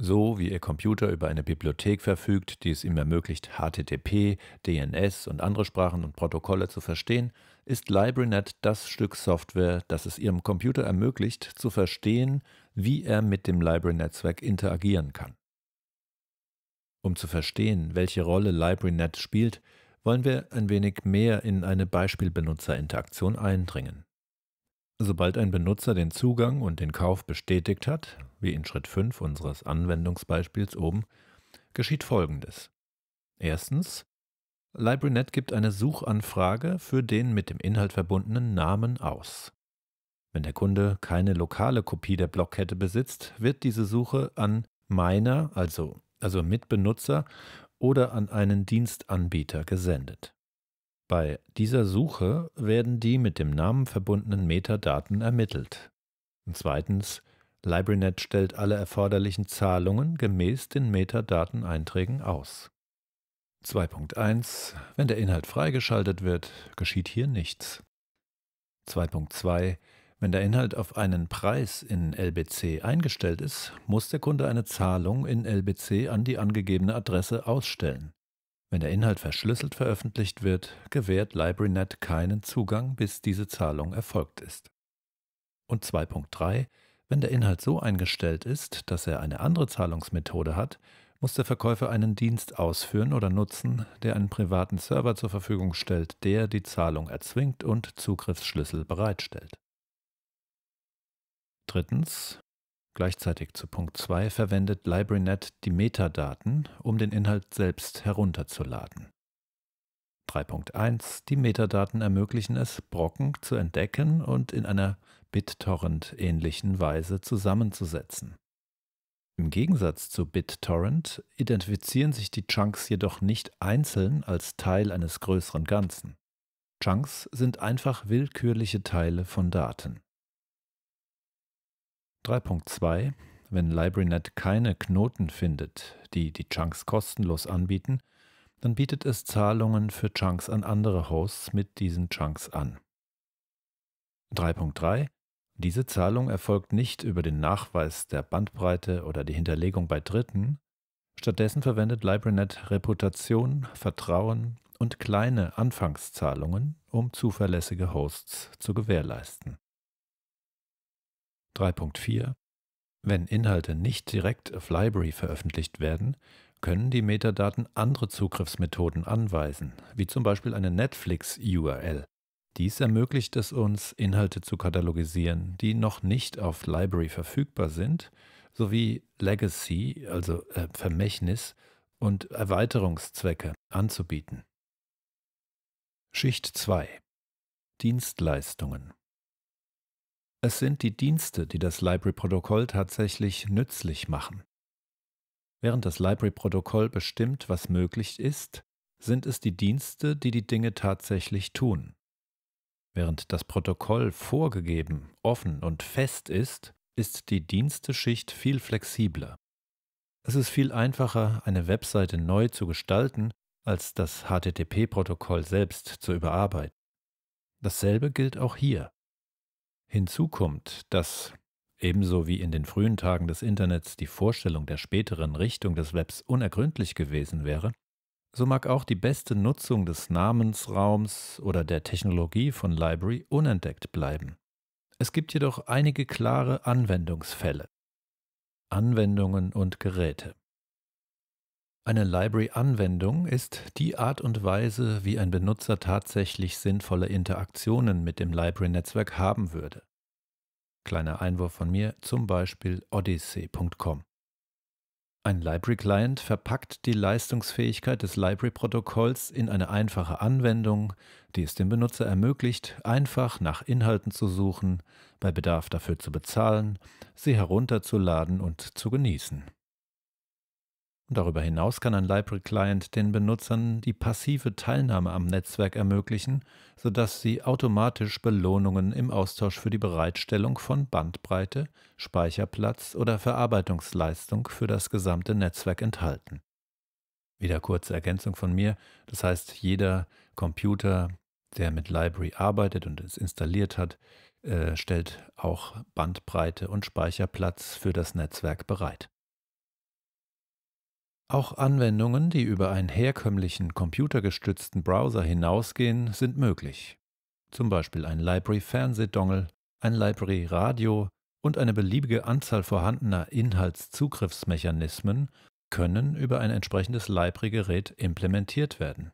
So wie Ihr Computer über eine Bibliothek verfügt, die es ihm ermöglicht, HTTP, DNS und andere Sprachen und Protokolle zu verstehen, ist LibraryNet das Stück Software, das es Ihrem Computer ermöglicht, zu verstehen, wie er mit dem Library-Netzwerk interagieren kann. Um zu verstehen, welche Rolle LibraryNet spielt, wollen wir ein wenig mehr in eine Beispielbenutzerinteraktion eindringen. Sobald ein Benutzer den Zugang und den Kauf bestätigt hat, wie in Schritt 5 unseres Anwendungsbeispiels oben, geschieht Folgendes. Erstens, LibraryNet gibt eine Suchanfrage für den mit dem Inhalt verbundenen Namen aus. Wenn der Kunde keine lokale Kopie der Blockkette besitzt, wird diese Suche an meiner, also, also Mitbenutzer, oder an einen Dienstanbieter gesendet. Bei dieser Suche werden die mit dem Namen verbundenen Metadaten ermittelt. Und zweitens, LibraryNet stellt alle erforderlichen Zahlungen gemäß den Metadateneinträgen aus. 2.1 Wenn der Inhalt freigeschaltet wird, geschieht hier nichts. 2.2 Wenn der Inhalt auf einen Preis in LBC eingestellt ist, muss der Kunde eine Zahlung in LBC an die angegebene Adresse ausstellen. Wenn der Inhalt verschlüsselt veröffentlicht wird, gewährt LibraryNet keinen Zugang, bis diese Zahlung erfolgt ist. Und 2.3 Wenn der Inhalt so eingestellt ist, dass er eine andere Zahlungsmethode hat, muss der Verkäufer einen Dienst ausführen oder nutzen, der einen privaten Server zur Verfügung stellt, der die Zahlung erzwingt und Zugriffsschlüssel bereitstellt. Drittens, Gleichzeitig zu Punkt 2 verwendet LibraryNet die Metadaten, um den Inhalt selbst herunterzuladen. 3.1 Die Metadaten ermöglichen es, Brocken zu entdecken und in einer BitTorrent-ähnlichen Weise zusammenzusetzen. Im Gegensatz zu BitTorrent identifizieren sich die Chunks jedoch nicht einzeln als Teil eines größeren Ganzen. Chunks sind einfach willkürliche Teile von Daten. 3.2, wenn LibraryNet keine Knoten findet, die die Chunks kostenlos anbieten, dann bietet es Zahlungen für Chunks an andere Hosts mit diesen Chunks an. 3.3 Diese Zahlung erfolgt nicht über den Nachweis der Bandbreite oder die Hinterlegung bei Dritten. Stattdessen verwendet LibraryNet Reputation, Vertrauen und kleine Anfangszahlungen, um zuverlässige Hosts zu gewährleisten. 3.4 Wenn Inhalte nicht direkt auf Library veröffentlicht werden, können die Metadaten andere Zugriffsmethoden anweisen, wie zum Beispiel eine Netflix-URL. Dies ermöglicht es uns, Inhalte zu katalogisieren, die noch nicht auf Library verfügbar sind, sowie Legacy, also äh, Vermächtnis und Erweiterungszwecke anzubieten. Schicht 2 Dienstleistungen es sind die Dienste, die das Library-Protokoll tatsächlich nützlich machen. Während das Library-Protokoll bestimmt, was möglich ist, sind es die Dienste, die die Dinge tatsächlich tun. Während das Protokoll vorgegeben, offen und fest ist, ist die Diensteschicht viel flexibler. Es ist viel einfacher, eine Webseite neu zu gestalten, als das HTTP-Protokoll selbst zu überarbeiten. Dasselbe gilt auch hier. Hinzu kommt, dass ebenso wie in den frühen Tagen des Internets die Vorstellung der späteren Richtung des Webs unergründlich gewesen wäre, so mag auch die beste Nutzung des Namensraums oder der Technologie von Library unentdeckt bleiben. Es gibt jedoch einige klare Anwendungsfälle. Anwendungen und Geräte. Eine Library-Anwendung ist die Art und Weise, wie ein Benutzer tatsächlich sinnvolle Interaktionen mit dem Library-Netzwerk haben würde. Kleiner Einwurf von mir, zum Beispiel odyssey.com. Ein Library-Client verpackt die Leistungsfähigkeit des Library-Protokolls in eine einfache Anwendung, die es dem Benutzer ermöglicht, einfach nach Inhalten zu suchen, bei Bedarf dafür zu bezahlen, sie herunterzuladen und zu genießen darüber hinaus kann ein Library Client den Benutzern die passive Teilnahme am Netzwerk ermöglichen, sodass sie automatisch Belohnungen im Austausch für die Bereitstellung von Bandbreite, Speicherplatz oder Verarbeitungsleistung für das gesamte Netzwerk enthalten. Wieder kurze Ergänzung von mir. Das heißt, jeder Computer, der mit Library arbeitet und es installiert hat, äh, stellt auch Bandbreite und Speicherplatz für das Netzwerk bereit. Auch Anwendungen, die über einen herkömmlichen computergestützten Browser hinausgehen, sind möglich. Zum Beispiel ein Library-Fernsehdongle, ein Library-Radio und eine beliebige Anzahl vorhandener Inhaltszugriffsmechanismen können über ein entsprechendes Library-Gerät implementiert werden.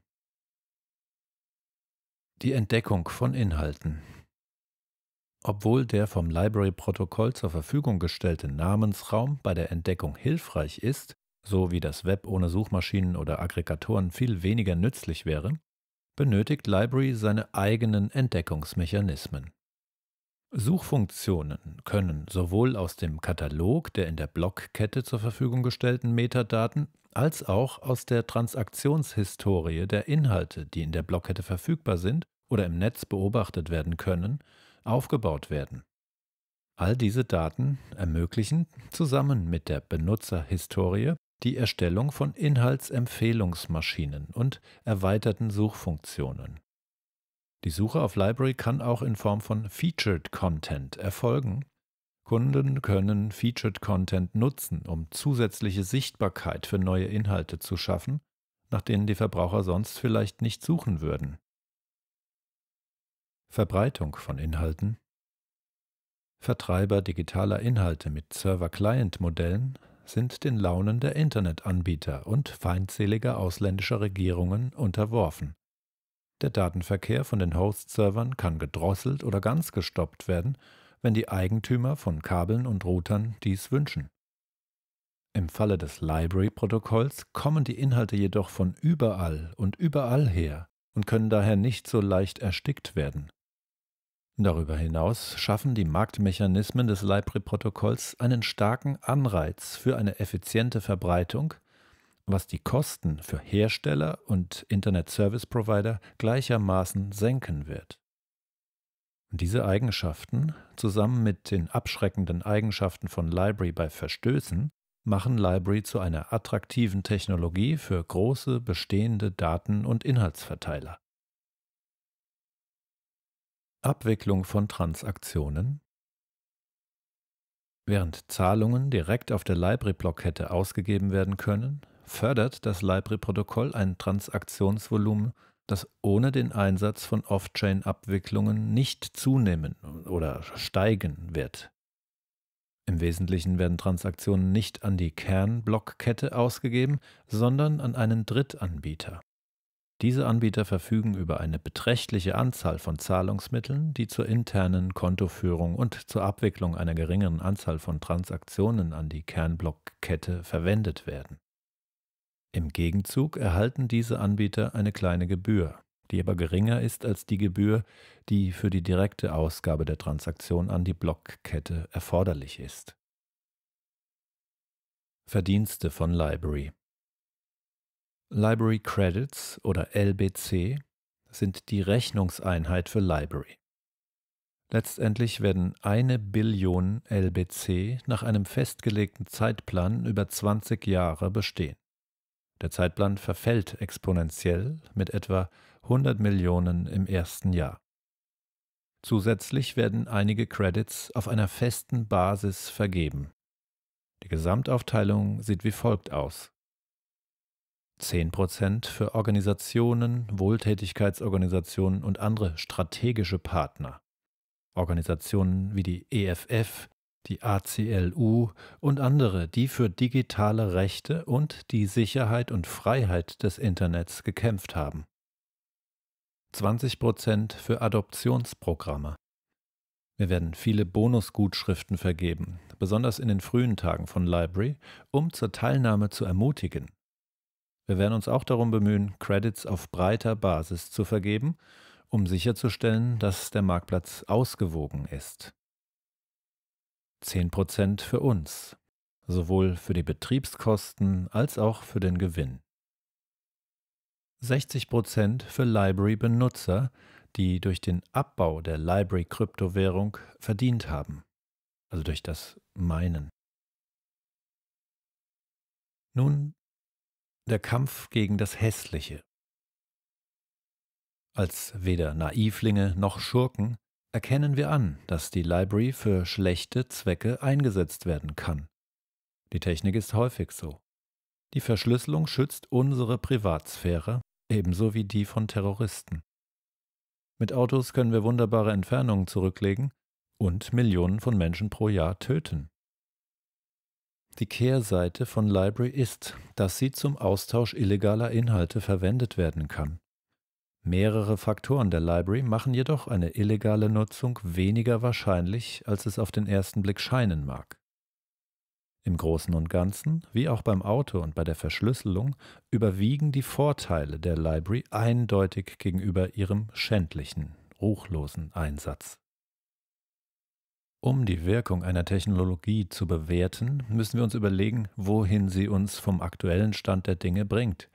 Die Entdeckung von Inhalten obwohl der vom Library-Protokoll zur Verfügung gestellte Namensraum bei der Entdeckung hilfreich ist, so wie das Web ohne Suchmaschinen oder Aggregatoren viel weniger nützlich wäre, benötigt Library seine eigenen Entdeckungsmechanismen. Suchfunktionen können sowohl aus dem Katalog der in der Blockkette zur Verfügung gestellten Metadaten als auch aus der Transaktionshistorie der Inhalte, die in der Blockkette verfügbar sind oder im Netz beobachtet werden können, aufgebaut werden. All diese Daten ermöglichen, zusammen mit der Benutzerhistorie, die Erstellung von Inhaltsempfehlungsmaschinen und erweiterten Suchfunktionen. Die Suche auf Library kann auch in Form von Featured Content erfolgen. Kunden können Featured Content nutzen, um zusätzliche Sichtbarkeit für neue Inhalte zu schaffen, nach denen die Verbraucher sonst vielleicht nicht suchen würden. Verbreitung von Inhalten Vertreiber digitaler Inhalte mit Server-Client-Modellen sind den Launen der Internetanbieter und feindseliger ausländischer Regierungen unterworfen. Der Datenverkehr von den Host-Servern kann gedrosselt oder ganz gestoppt werden, wenn die Eigentümer von Kabeln und Routern dies wünschen. Im Falle des Library-Protokolls kommen die Inhalte jedoch von überall und überall her und können daher nicht so leicht erstickt werden. Darüber hinaus schaffen die Marktmechanismen des LIBRI-Protokolls einen starken Anreiz für eine effiziente Verbreitung, was die Kosten für Hersteller und Internet Service Provider gleichermaßen senken wird. Diese Eigenschaften, zusammen mit den abschreckenden Eigenschaften von Library bei Verstößen, machen Library zu einer attraktiven Technologie für große bestehende Daten- und Inhaltsverteiler. Abwicklung von Transaktionen Während Zahlungen direkt auf der library blockkette ausgegeben werden können, fördert das Library-Protokoll ein Transaktionsvolumen, das ohne den Einsatz von Off-Chain-Abwicklungen nicht zunehmen oder steigen wird. Im Wesentlichen werden Transaktionen nicht an die Kernblockkette ausgegeben, sondern an einen Drittanbieter. Diese Anbieter verfügen über eine beträchtliche Anzahl von Zahlungsmitteln, die zur internen Kontoführung und zur Abwicklung einer geringeren Anzahl von Transaktionen an die Kernblockkette verwendet werden. Im Gegenzug erhalten diese Anbieter eine kleine Gebühr, die aber geringer ist als die Gebühr, die für die direkte Ausgabe der Transaktion an die Blockkette erforderlich ist. Verdienste von Library Library Credits oder LBC sind die Rechnungseinheit für Library. Letztendlich werden eine Billion LBC nach einem festgelegten Zeitplan über 20 Jahre bestehen. Der Zeitplan verfällt exponentiell mit etwa 100 Millionen im ersten Jahr. Zusätzlich werden einige Credits auf einer festen Basis vergeben. Die Gesamtaufteilung sieht wie folgt aus. 10% für Organisationen, Wohltätigkeitsorganisationen und andere strategische Partner. Organisationen wie die EFF, die ACLU und andere, die für digitale Rechte und die Sicherheit und Freiheit des Internets gekämpft haben. 20% für Adoptionsprogramme. Wir werden viele Bonusgutschriften vergeben, besonders in den frühen Tagen von Library, um zur Teilnahme zu ermutigen wir werden uns auch darum bemühen, Credits auf breiter Basis zu vergeben, um sicherzustellen, dass der Marktplatz ausgewogen ist. 10% für uns, sowohl für die Betriebskosten als auch für den Gewinn. 60% für Library-Benutzer, die durch den Abbau der Library-Kryptowährung verdient haben, also durch das Meinen. Nun der Kampf gegen das Hässliche. Als weder Naivlinge noch Schurken erkennen wir an, dass die Library für schlechte Zwecke eingesetzt werden kann. Die Technik ist häufig so. Die Verschlüsselung schützt unsere Privatsphäre ebenso wie die von Terroristen. Mit Autos können wir wunderbare Entfernungen zurücklegen und Millionen von Menschen pro Jahr töten. Die Kehrseite von Library ist, dass sie zum Austausch illegaler Inhalte verwendet werden kann. Mehrere Faktoren der Library machen jedoch eine illegale Nutzung weniger wahrscheinlich, als es auf den ersten Blick scheinen mag. Im Großen und Ganzen, wie auch beim Auto und bei der Verschlüsselung, überwiegen die Vorteile der Library eindeutig gegenüber ihrem schändlichen, ruchlosen Einsatz. Um die Wirkung einer Technologie zu bewerten, müssen wir uns überlegen, wohin sie uns vom aktuellen Stand der Dinge bringt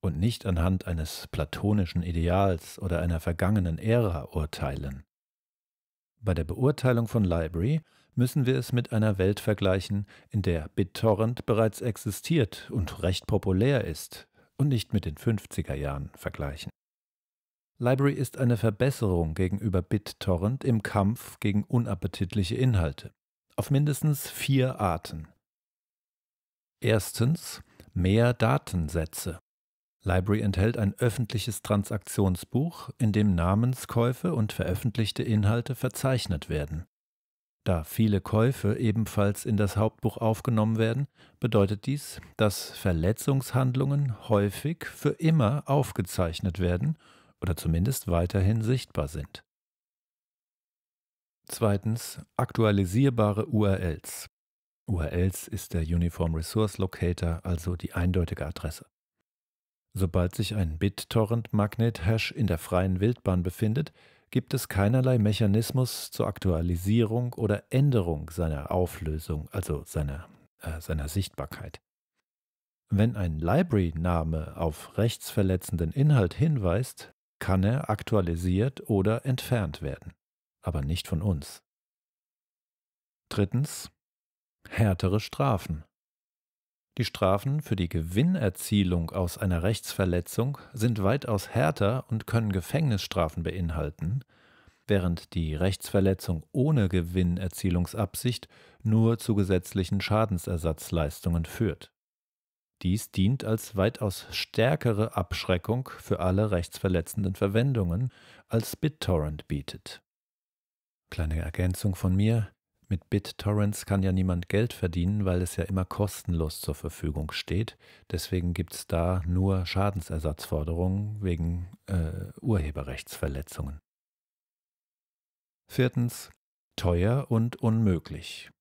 und nicht anhand eines platonischen Ideals oder einer vergangenen Ära urteilen. Bei der Beurteilung von Library müssen wir es mit einer Welt vergleichen, in der BitTorrent bereits existiert und recht populär ist und nicht mit den 50er Jahren vergleichen. Library ist eine Verbesserung gegenüber BitTorrent im Kampf gegen unappetitliche Inhalte. Auf mindestens vier Arten. Erstens mehr Datensätze. Library enthält ein öffentliches Transaktionsbuch, in dem Namenskäufe und veröffentlichte Inhalte verzeichnet werden. Da viele Käufe ebenfalls in das Hauptbuch aufgenommen werden, bedeutet dies, dass Verletzungshandlungen häufig für immer aufgezeichnet werden oder zumindest weiterhin sichtbar sind. Zweitens aktualisierbare URLs. URLs ist der Uniform Resource Locator, also die eindeutige Adresse. Sobald sich ein BitTorrent-Magnet-Hash in der freien Wildbahn befindet, gibt es keinerlei Mechanismus zur Aktualisierung oder Änderung seiner Auflösung, also seiner, äh, seiner Sichtbarkeit. Wenn ein Library-Name auf rechtsverletzenden Inhalt hinweist, kann er aktualisiert oder entfernt werden, aber nicht von uns. Drittens. Härtere Strafen. Die Strafen für die Gewinnerzielung aus einer Rechtsverletzung sind weitaus härter und können Gefängnisstrafen beinhalten, während die Rechtsverletzung ohne Gewinnerzielungsabsicht nur zu gesetzlichen Schadensersatzleistungen führt. Dies dient als weitaus stärkere Abschreckung für alle rechtsverletzenden Verwendungen, als BitTorrent bietet. Kleine Ergänzung von mir. Mit BitTorrents kann ja niemand Geld verdienen, weil es ja immer kostenlos zur Verfügung steht. Deswegen gibt es da nur Schadensersatzforderungen wegen äh, Urheberrechtsverletzungen. Viertens. Teuer und unmöglich.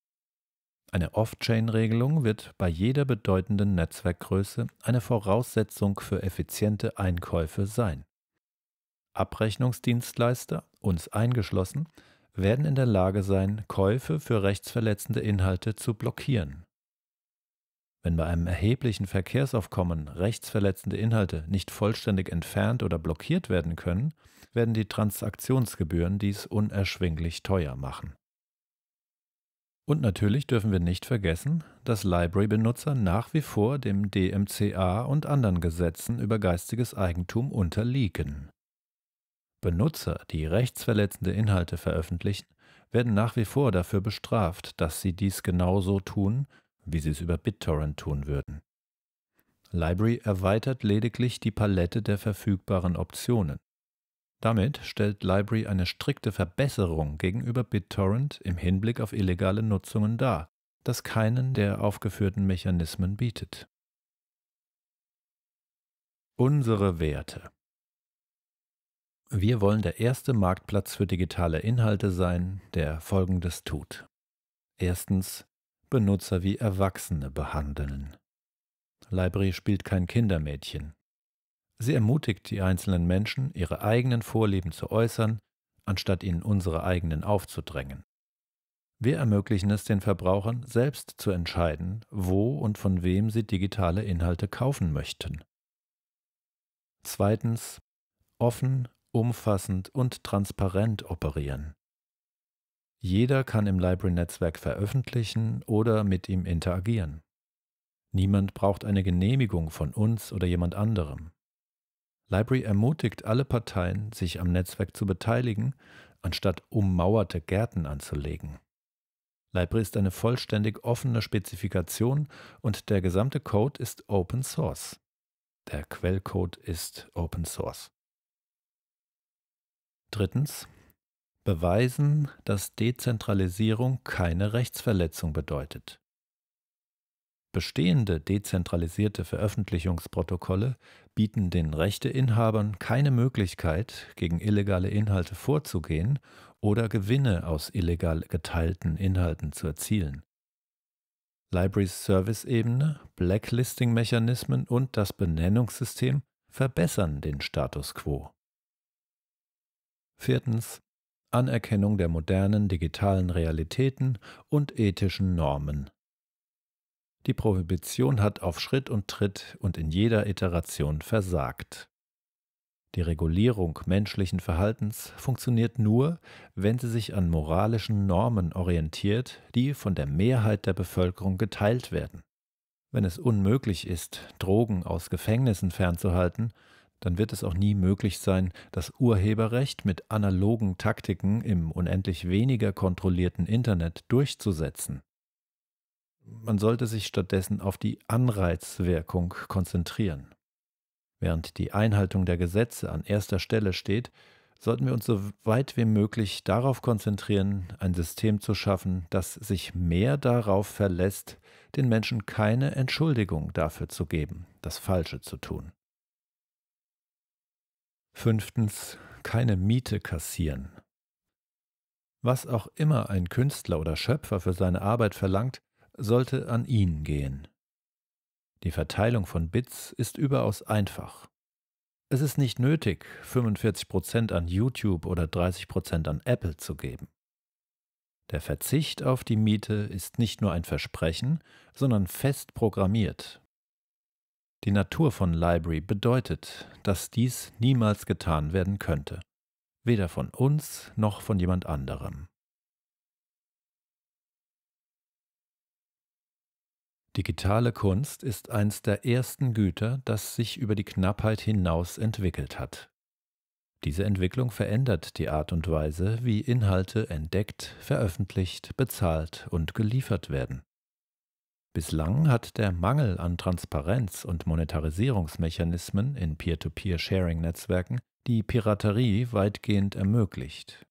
Eine Off-Chain-Regelung wird bei jeder bedeutenden Netzwerkgröße eine Voraussetzung für effiziente Einkäufe sein. Abrechnungsdienstleister, uns eingeschlossen, werden in der Lage sein, Käufe für rechtsverletzende Inhalte zu blockieren. Wenn bei einem erheblichen Verkehrsaufkommen rechtsverletzende Inhalte nicht vollständig entfernt oder blockiert werden können, werden die Transaktionsgebühren dies unerschwinglich teuer machen. Und natürlich dürfen wir nicht vergessen, dass Library-Benutzer nach wie vor dem DMCA und anderen Gesetzen über geistiges Eigentum unterliegen. Benutzer, die rechtsverletzende Inhalte veröffentlichen, werden nach wie vor dafür bestraft, dass sie dies genauso tun, wie sie es über BitTorrent tun würden. Library erweitert lediglich die Palette der verfügbaren Optionen. Damit stellt Library eine strikte Verbesserung gegenüber BitTorrent im Hinblick auf illegale Nutzungen dar, das keinen der aufgeführten Mechanismen bietet. Unsere Werte Wir wollen der erste Marktplatz für digitale Inhalte sein, der Folgendes tut. Erstens Benutzer wie Erwachsene behandeln. Library spielt kein Kindermädchen. Sie ermutigt die einzelnen Menschen, ihre eigenen Vorlieben zu äußern, anstatt ihnen unsere eigenen aufzudrängen. Wir ermöglichen es den Verbrauchern, selbst zu entscheiden, wo und von wem sie digitale Inhalte kaufen möchten. Zweitens. Offen, umfassend und transparent operieren. Jeder kann im Library-Netzwerk veröffentlichen oder mit ihm interagieren. Niemand braucht eine Genehmigung von uns oder jemand anderem. Library ermutigt alle Parteien, sich am Netzwerk zu beteiligen, anstatt ummauerte Gärten anzulegen. Library ist eine vollständig offene Spezifikation und der gesamte Code ist Open Source. Der Quellcode ist Open Source. Drittens. Beweisen, dass Dezentralisierung keine Rechtsverletzung bedeutet. Bestehende dezentralisierte Veröffentlichungsprotokolle bieten den Rechteinhabern keine Möglichkeit, gegen illegale Inhalte vorzugehen oder Gewinne aus illegal geteilten Inhalten zu erzielen. Libraries Service-Ebene, Blacklisting-Mechanismen und das Benennungssystem verbessern den Status quo. Viertens. Anerkennung der modernen digitalen Realitäten und ethischen Normen. Die Prohibition hat auf Schritt und Tritt und in jeder Iteration versagt. Die Regulierung menschlichen Verhaltens funktioniert nur, wenn sie sich an moralischen Normen orientiert, die von der Mehrheit der Bevölkerung geteilt werden. Wenn es unmöglich ist, Drogen aus Gefängnissen fernzuhalten, dann wird es auch nie möglich sein, das Urheberrecht mit analogen Taktiken im unendlich weniger kontrollierten Internet durchzusetzen. Man sollte sich stattdessen auf die Anreizwirkung konzentrieren. Während die Einhaltung der Gesetze an erster Stelle steht, sollten wir uns so weit wie möglich darauf konzentrieren, ein System zu schaffen, das sich mehr darauf verlässt, den Menschen keine Entschuldigung dafür zu geben, das Falsche zu tun. Fünftens, keine Miete kassieren. Was auch immer ein Künstler oder Schöpfer für seine Arbeit verlangt, sollte an ihn gehen. Die Verteilung von Bits ist überaus einfach. Es ist nicht nötig, 45% an YouTube oder 30% an Apple zu geben. Der Verzicht auf die Miete ist nicht nur ein Versprechen, sondern fest programmiert. Die Natur von Library bedeutet, dass dies niemals getan werden könnte, weder von uns noch von jemand anderem. Digitale Kunst ist eins der ersten Güter, das sich über die Knappheit hinaus entwickelt hat. Diese Entwicklung verändert die Art und Weise, wie Inhalte entdeckt, veröffentlicht, bezahlt und geliefert werden. Bislang hat der Mangel an Transparenz und Monetarisierungsmechanismen in Peer-to-Peer-Sharing-Netzwerken die Piraterie weitgehend ermöglicht.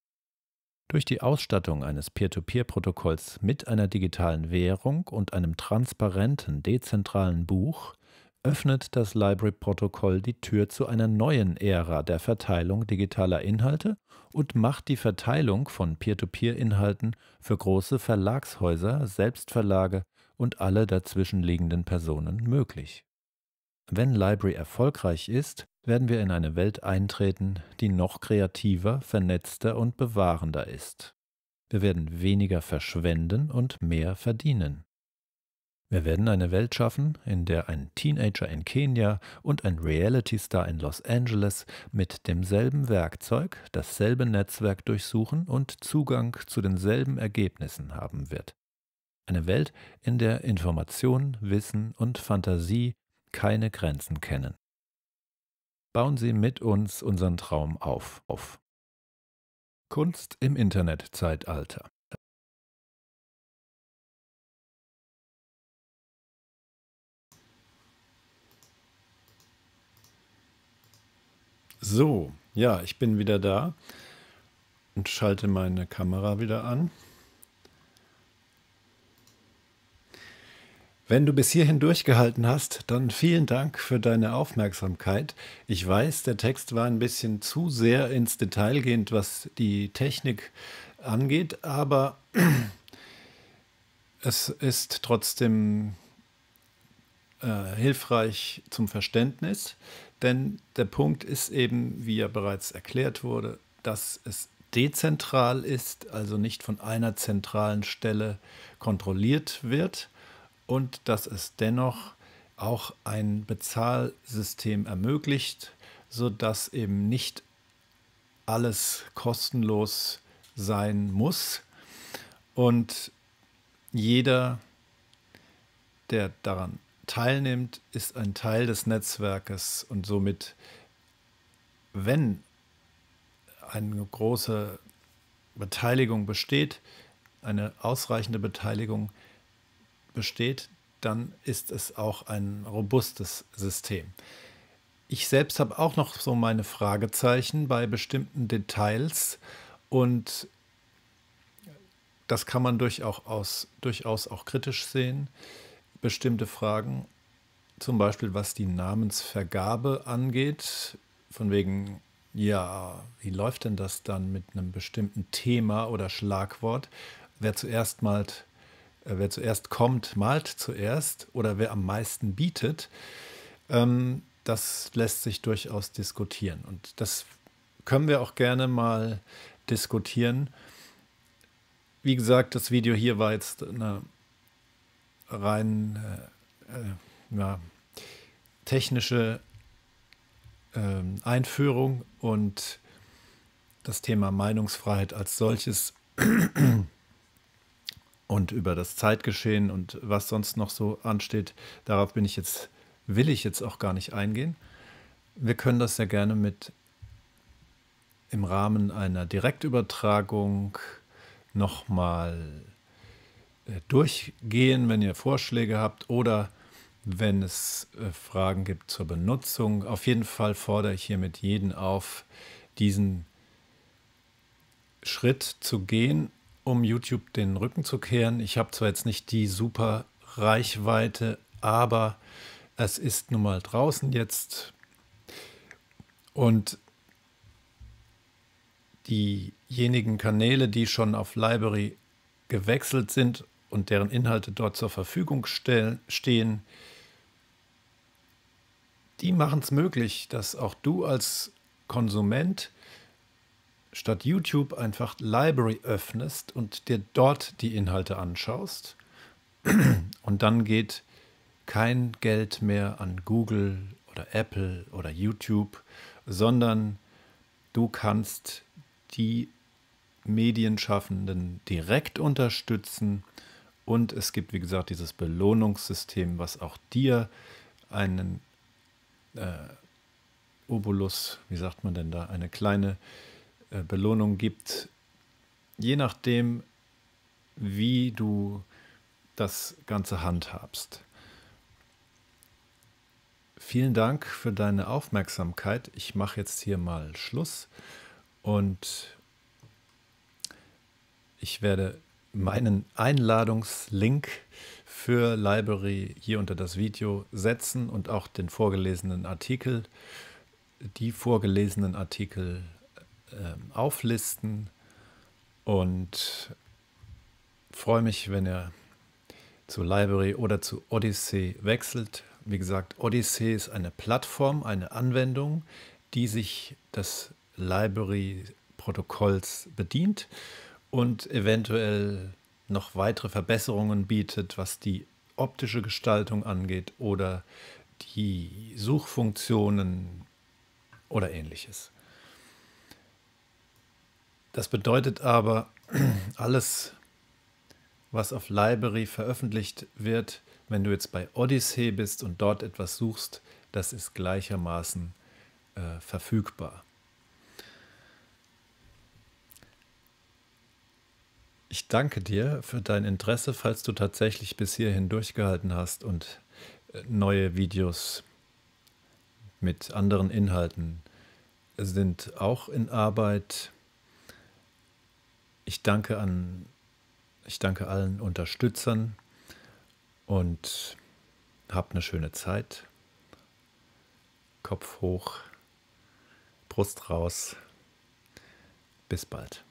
Durch die Ausstattung eines Peer-to-Peer-Protokolls mit einer digitalen Währung und einem transparenten, dezentralen Buch öffnet das Library-Protokoll die Tür zu einer neuen Ära der Verteilung digitaler Inhalte und macht die Verteilung von Peer-to-Peer-Inhalten für große Verlagshäuser, Selbstverlage und alle dazwischenliegenden Personen möglich. Wenn Library erfolgreich ist, werden wir in eine Welt eintreten, die noch kreativer, vernetzter und bewahrender ist. Wir werden weniger verschwenden und mehr verdienen. Wir werden eine Welt schaffen, in der ein Teenager in Kenia und ein Reality-Star in Los Angeles mit demselben Werkzeug dasselbe Netzwerk durchsuchen und Zugang zu denselben Ergebnissen haben wird. Eine Welt, in der Information, Wissen und Fantasie keine Grenzen kennen bauen Sie mit uns unseren Traum auf. auf. Kunst im Internetzeitalter. So, ja, ich bin wieder da und schalte meine Kamera wieder an. Wenn du bis hierhin durchgehalten hast, dann vielen Dank für deine Aufmerksamkeit. Ich weiß, der Text war ein bisschen zu sehr ins Detail gehend, was die Technik angeht, aber es ist trotzdem äh, hilfreich zum Verständnis, denn der Punkt ist eben, wie ja bereits erklärt wurde, dass es dezentral ist, also nicht von einer zentralen Stelle kontrolliert wird und dass es dennoch auch ein Bezahlsystem ermöglicht, sodass eben nicht alles kostenlos sein muss und jeder, der daran teilnimmt, ist ein Teil des Netzwerkes und somit, wenn eine große Beteiligung besteht, eine ausreichende Beteiligung, besteht, dann ist es auch ein robustes System. Ich selbst habe auch noch so meine Fragezeichen bei bestimmten Details und das kann man durchaus, durchaus auch kritisch sehen. Bestimmte Fragen, zum Beispiel was die Namensvergabe angeht, von wegen, ja, wie läuft denn das dann mit einem bestimmten Thema oder Schlagwort? Wer zuerst malt, äh, wer zuerst kommt, malt zuerst oder wer am meisten bietet, ähm, das lässt sich durchaus diskutieren. Und das können wir auch gerne mal diskutieren. Wie gesagt, das Video hier war jetzt eine rein äh, äh ja, technische ähm, Einführung und das Thema Meinungsfreiheit als solches und über das Zeitgeschehen und was sonst noch so ansteht, darauf bin ich jetzt, will ich jetzt auch gar nicht eingehen. Wir können das ja gerne mit im Rahmen einer Direktübertragung nochmal äh, durchgehen, wenn ihr Vorschläge habt oder wenn es äh, Fragen gibt zur Benutzung. Auf jeden Fall fordere ich hiermit jeden auf, diesen Schritt zu gehen um YouTube den Rücken zu kehren. Ich habe zwar jetzt nicht die super Reichweite, aber es ist nun mal draußen jetzt. Und diejenigen Kanäle, die schon auf Library gewechselt sind und deren Inhalte dort zur Verfügung stehen, die machen es möglich, dass auch du als Konsument statt YouTube einfach Library öffnest und dir dort die Inhalte anschaust. Und dann geht kein Geld mehr an Google oder Apple oder YouTube, sondern du kannst die Medienschaffenden direkt unterstützen. Und es gibt, wie gesagt, dieses Belohnungssystem, was auch dir einen äh, Obolus, wie sagt man denn da, eine kleine äh, äh, Belohnung gibt, je nachdem, wie du das Ganze handhabst. Vielen Dank für deine Aufmerksamkeit. Ich mache jetzt hier mal Schluss und ich werde meinen Einladungslink für Library hier unter das Video setzen und auch den vorgelesenen Artikel, die vorgelesenen Artikel ähm, auflisten und freue mich, wenn ihr zu Library oder zu Odyssey wechselt. Wie gesagt, Odyssey ist eine Plattform, eine Anwendung, die sich des Library-Protokolls bedient und eventuell noch weitere Verbesserungen bietet, was die optische Gestaltung angeht oder die Suchfunktionen oder ähnliches. Das bedeutet aber, alles, was auf Library veröffentlicht wird, wenn du jetzt bei Odyssey bist und dort etwas suchst, das ist gleichermaßen äh, verfügbar. Ich danke dir für dein Interesse, falls du tatsächlich bis hierhin durchgehalten hast und äh, neue Videos mit anderen Inhalten sind auch in Arbeit. Ich danke an, ich danke allen Unterstützern und habt eine schöne Zeit. Kopf hoch, Brust raus. Bis bald.